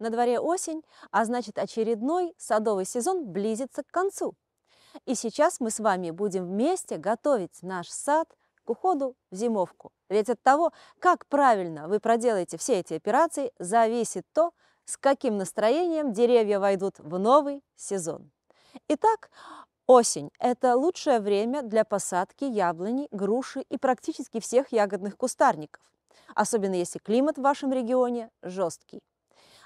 На дворе осень, а значит очередной садовый сезон близится к концу. И сейчас мы с вами будем вместе готовить наш сад к уходу в зимовку. Ведь от того, как правильно вы проделаете все эти операции, зависит то, с каким настроением деревья войдут в новый сезон. Итак, осень – это лучшее время для посадки яблони, груши и практически всех ягодных кустарников, особенно если климат в вашем регионе жесткий.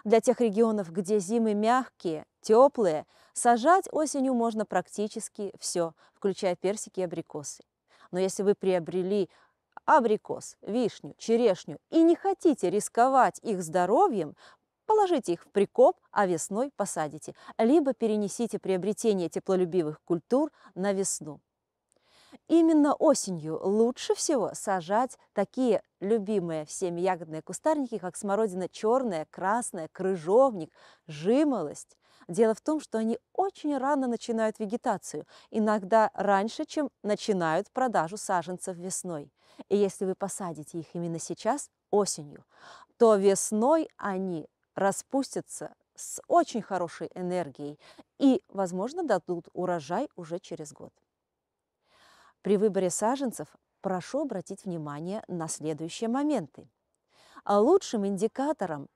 Для тех регионов, где зимы мягкие, теплые, сажать осенью можно практически все, включая персики и абрикосы. Но если вы приобрели абрикос, вишню, черешню и не хотите рисковать их здоровьем, положите их в прикоп, а весной посадите, либо перенесите приобретение теплолюбивых культур на весну. Именно осенью лучше всего сажать такие любимые всеми ягодные кустарники, как смородина черная, красная, крыжовник, жимолость. Дело в том, что они очень рано начинают вегетацию, иногда раньше, чем начинают продажу саженцев весной. И если вы посадите их именно сейчас, осенью, то весной они распустятся с очень хорошей энергией и, возможно, дадут урожай уже через год. При выборе саженцев прошу обратить внимание на следующие моменты. А лучшим индикатором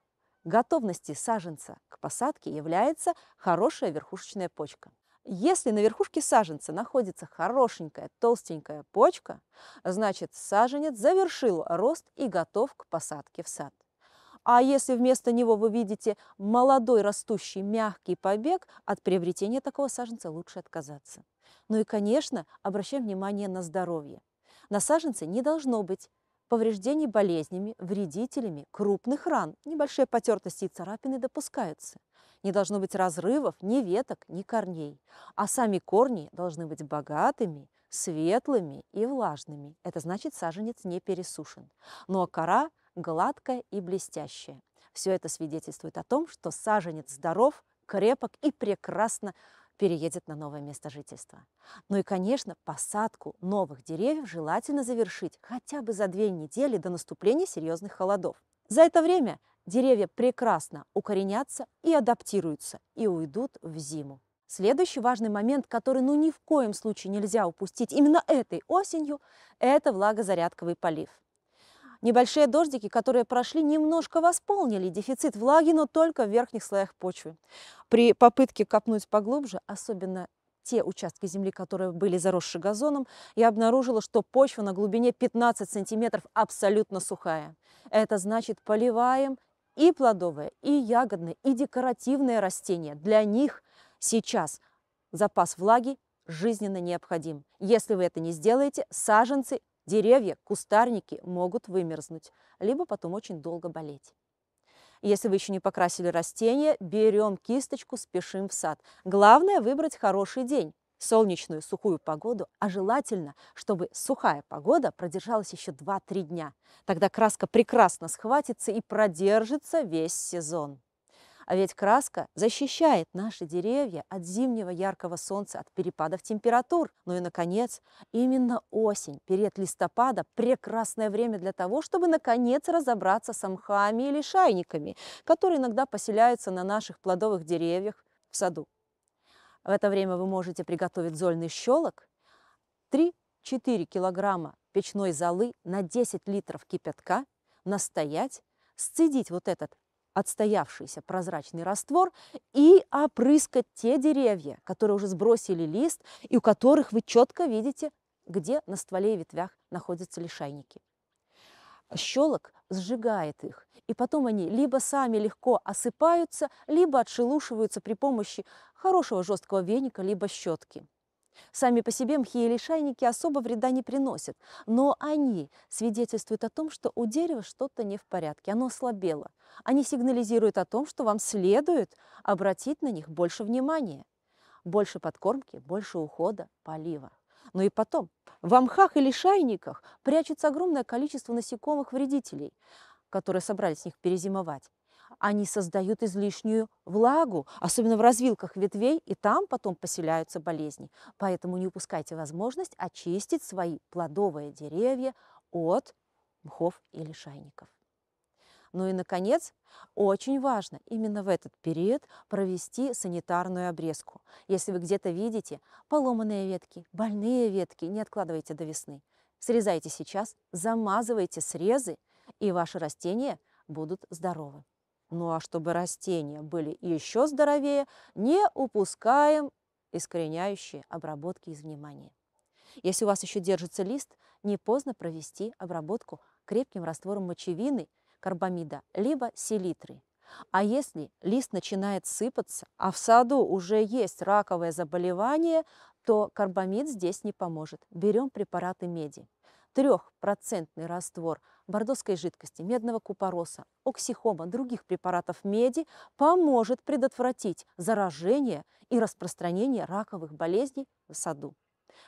готовности саженца к посадке является хорошая верхушечная почка. Если на верхушке саженца находится хорошенькая толстенькая почка, значит саженец завершил рост и готов к посадке в сад. А если вместо него вы видите молодой растущий мягкий побег, от приобретения такого саженца лучше отказаться. Ну и, конечно, обращаем внимание на здоровье. На саженце не должно быть повреждений болезнями, вредителями, крупных ран. Небольшие потертости и царапины допускаются. Не должно быть разрывов ни веток, ни корней. А сами корни должны быть богатыми, светлыми и влажными. Это значит, саженец не пересушен. Ну а кора гладкое и блестящее. Все это свидетельствует о том, что саженец здоров, крепок и прекрасно переедет на новое место жительства. Ну и, конечно, посадку новых деревьев желательно завершить хотя бы за две недели до наступления серьезных холодов. За это время деревья прекрасно укоренятся и адаптируются, и уйдут в зиму. Следующий важный момент, который ну ни в коем случае нельзя упустить именно этой осенью, это влагозарядковый полив. Небольшие дождики, которые прошли, немножко восполнили дефицит влаги, но только в верхних слоях почвы. При попытке копнуть поглубже, особенно те участки земли, которые были заросши газоном, я обнаружила, что почва на глубине 15 сантиметров абсолютно сухая. Это значит, поливаем и плодовые, и ягодные, и декоративные растения. Для них сейчас запас влаги жизненно необходим. Если вы это не сделаете, саженцы Деревья, кустарники могут вымерзнуть, либо потом очень долго болеть. Если вы еще не покрасили растения, берем кисточку, спешим в сад. Главное выбрать хороший день, солнечную сухую погоду, а желательно, чтобы сухая погода продержалась еще 2-3 дня. Тогда краска прекрасно схватится и продержится весь сезон. А ведь краска защищает наши деревья от зимнего яркого солнца, от перепадов температур. Ну и, наконец, именно осень, перед листопада – прекрасное время для того, чтобы, наконец, разобраться с мхами или шайниками, которые иногда поселяются на наших плодовых деревьях в саду. В это время вы можете приготовить зольный щелок, 3-4 килограмма печной золы на 10 литров кипятка, настоять, сцедить вот этот отстоявшийся прозрачный раствор и опрыскать те деревья, которые уже сбросили лист и у которых вы четко видите, где на стволе и ветвях находятся лишайники. Щелок сжигает их, и потом они либо сами легко осыпаются, либо отшелушиваются при помощи хорошего жесткого веника, либо щетки. Сами по себе мхи или шайники особо вреда не приносят, но они свидетельствуют о том, что у дерева что-то не в порядке, оно ослабело. Они сигнализируют о том, что вам следует обратить на них больше внимания. Больше подкормки, больше ухода, полива. Ну и потом, в мхах или шайниках прячется огромное количество насекомых-вредителей, которые собрались с них перезимовать они создают излишнюю влагу, особенно в развилках ветвей, и там потом поселяются болезни. Поэтому не упускайте возможность очистить свои плодовые деревья от мхов или шайников. Ну и, наконец, очень важно именно в этот период провести санитарную обрезку. Если вы где-то видите поломанные ветки, больные ветки, не откладывайте до весны. Срезайте сейчас, замазывайте срезы, и ваши растения будут здоровы. Ну а чтобы растения были еще здоровее, не упускаем искореняющие обработки из внимания. Если у вас еще держится лист, не поздно провести обработку крепким раствором мочевины, карбамида, либо селитры. А если лист начинает сыпаться, а в саду уже есть раковое заболевание, то карбамид здесь не поможет. Берем препараты меди. Трехпроцентный раствор бордоской жидкости, медного купороса, оксихома, других препаратов меди поможет предотвратить заражение и распространение раковых болезней в саду.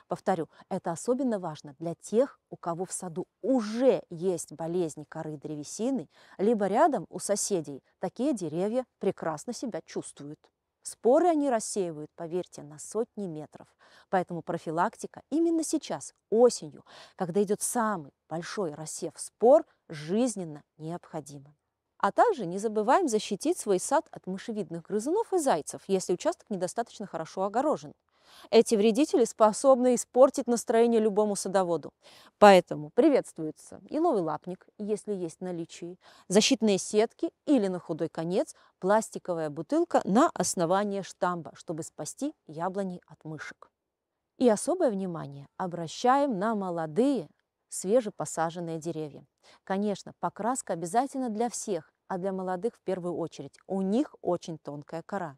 Повторю, это особенно важно для тех, у кого в саду уже есть болезни коры древесины, либо рядом у соседей такие деревья прекрасно себя чувствуют. Споры они рассеивают, поверьте, на сотни метров. Поэтому профилактика именно сейчас, осенью, когда идет самый большой рассев спор, жизненно необходима. А также не забываем защитить свой сад от мышевидных грызунов и зайцев, если участок недостаточно хорошо огорожен. Эти вредители способны испортить настроение любому садоводу. Поэтому приветствуется еловый лапник, если есть наличие, защитные сетки или на худой конец пластиковая бутылка на основание штамба, чтобы спасти яблони от мышек. И особое внимание обращаем на молодые свежепосаженные деревья. Конечно, покраска обязательно для всех, а для молодых в первую очередь. У них очень тонкая кора.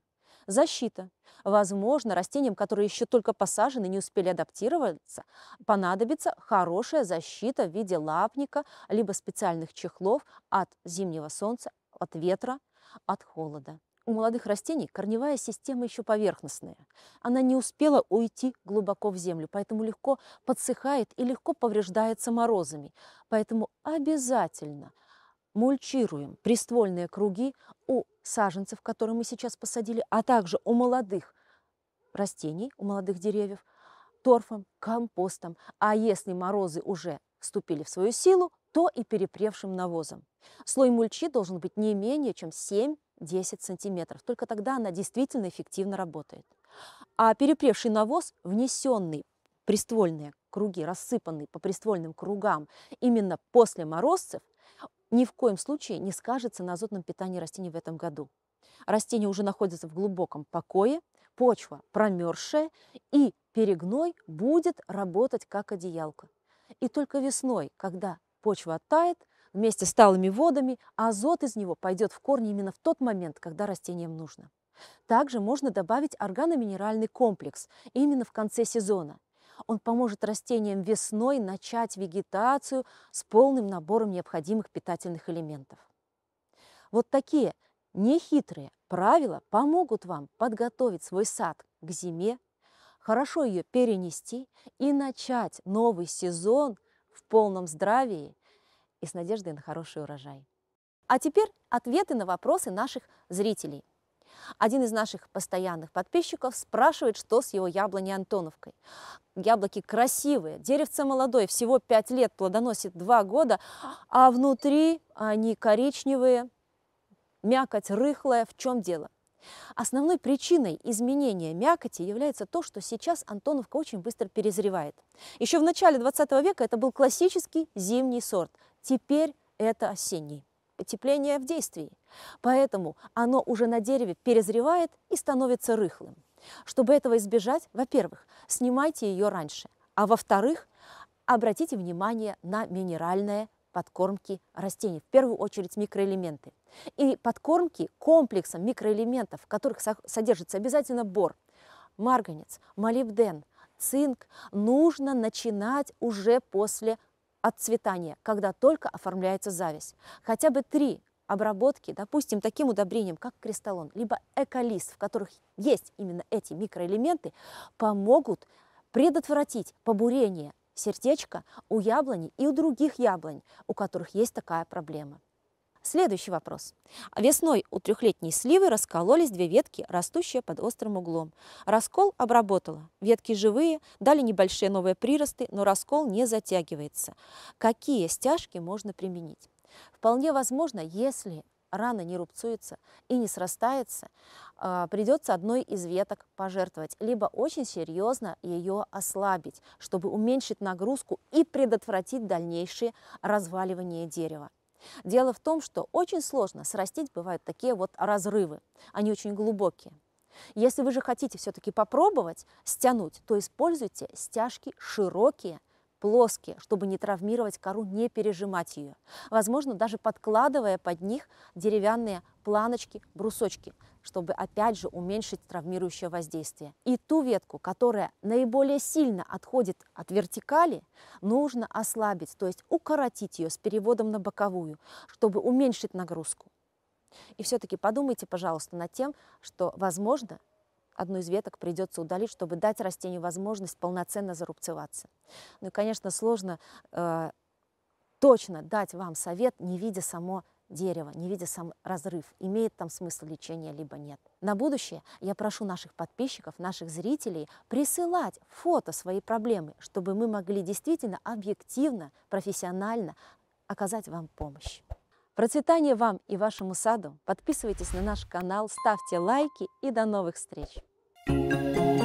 Защита. Возможно, растениям, которые еще только посажены, не успели адаптироваться, понадобится хорошая защита в виде лапника, либо специальных чехлов от зимнего солнца, от ветра, от холода. У молодых растений корневая система еще поверхностная. Она не успела уйти глубоко в землю, поэтому легко подсыхает и легко повреждается морозами. Поэтому обязательно мульчируем приствольные круги у саженцев, которые мы сейчас посадили, а также у молодых растений, у молодых деревьев, торфом, компостом. А если морозы уже вступили в свою силу, то и перепревшим навозом. Слой мульчи должен быть не менее чем 7-10 сантиметров, Только тогда она действительно эффективно работает. А перепревший навоз, внесенный приствольные круги, рассыпанный по приствольным кругам именно после морозцев, ни в коем случае не скажется на азотном питании растений в этом году. Растения уже находятся в глубоком покое, почва промерзшая, и перегной будет работать как одеялка. И только весной, когда почва оттает, вместе с талыми водами, азот из него пойдет в корни именно в тот момент, когда растениям нужно. Также можно добавить органоминеральный комплекс именно в конце сезона. Он поможет растениям весной начать вегетацию с полным набором необходимых питательных элементов. Вот такие нехитрые правила помогут вам подготовить свой сад к зиме, хорошо ее перенести и начать новый сезон в полном здравии и с надеждой на хороший урожай. А теперь ответы на вопросы наших зрителей – один из наших постоянных подписчиков спрашивает, что с его яблоней Антоновкой. Яблоки красивые, деревце молодое, всего 5 лет, плодоносит 2 года, а внутри они коричневые, мякоть рыхлая. В чем дело? Основной причиной изменения мякоти является то, что сейчас Антоновка очень быстро перезревает. Еще в начале 20 века это был классический зимний сорт, теперь это осенний потепление в действии. Поэтому оно уже на дереве перезревает и становится рыхлым. Чтобы этого избежать, во-первых, снимайте ее раньше, а во-вторых, обратите внимание на минеральные подкормки растений, в первую очередь микроэлементы. И подкормки комплексом микроэлементов, в которых содержится обязательно бор, марганец, молибден, цинк, нужно начинать уже после отцветания, когда только оформляется зависть. Хотя бы три обработки, допустим, таким удобрением, как кристаллон, либо эколист, в которых есть именно эти микроэлементы, помогут предотвратить побурение сердечка у яблони и у других яблонь, у которых есть такая проблема. Следующий вопрос. Весной у трехлетней сливы раскололись две ветки, растущие под острым углом. Раскол обработала. Ветки живые, дали небольшие новые приросты, но раскол не затягивается. Какие стяжки можно применить? Вполне возможно, если рана не рубцуется и не срастается, а, придется одной из веток пожертвовать, либо очень серьезно ее ослабить, чтобы уменьшить нагрузку и предотвратить дальнейшее разваливание дерева. Дело в том, что очень сложно срастить бывают такие вот разрывы, они очень глубокие. Если вы же хотите все-таки попробовать стянуть, то используйте стяжки широкие плоские, чтобы не травмировать кору, не пережимать ее. Возможно, даже подкладывая под них деревянные планочки, брусочки, чтобы опять же уменьшить травмирующее воздействие. И ту ветку, которая наиболее сильно отходит от вертикали, нужно ослабить, то есть укоротить ее с переводом на боковую, чтобы уменьшить нагрузку. И все-таки подумайте, пожалуйста, над тем, что, возможно, одну из веток придется удалить, чтобы дать растению возможность полноценно зарубцеваться. Ну и, конечно, сложно э, точно дать вам совет, не видя само дерево, не видя сам разрыв, имеет там смысл лечения, либо нет. На будущее я прошу наших подписчиков, наших зрителей присылать фото своей проблемы, чтобы мы могли действительно объективно, профессионально оказать вам помощь процветание вам и вашему саду! Подписывайтесь на наш канал, ставьте лайки и до новых встреч! thank you